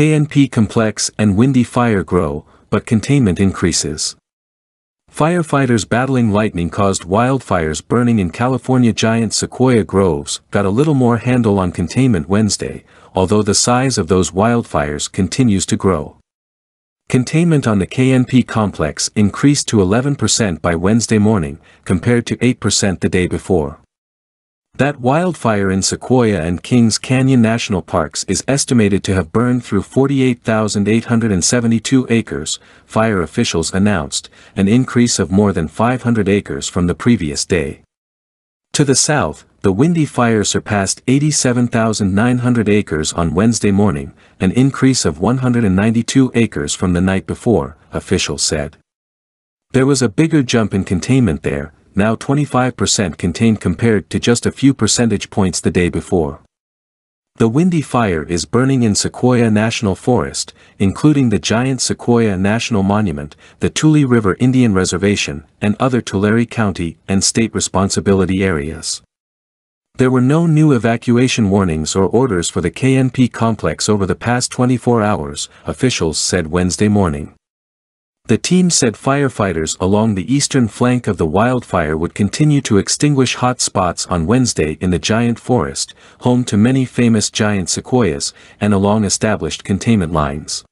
KNP complex and windy fire grow, but containment increases. Firefighters battling lightning caused wildfires burning in California giant sequoia groves got a little more handle on containment Wednesday, although the size of those wildfires continues to grow. Containment on the KNP complex increased to 11% by Wednesday morning, compared to 8% the day before. That wildfire in Sequoia and Kings Canyon National Parks is estimated to have burned through 48,872 acres, fire officials announced, an increase of more than 500 acres from the previous day. To the south, the Windy Fire surpassed 87,900 acres on Wednesday morning, an increase of 192 acres from the night before, officials said. There was a bigger jump in containment there, now 25% contained compared to just a few percentage points the day before. The windy fire is burning in Sequoia National Forest, including the giant Sequoia National Monument, the Tule River Indian Reservation, and other Tulare County and state responsibility areas. There were no new evacuation warnings or orders for the KNP complex over the past 24 hours, officials said Wednesday morning. The team said firefighters along the eastern flank of the wildfire would continue to extinguish hot spots on Wednesday in the giant forest, home to many famous giant sequoias, and along established containment lines.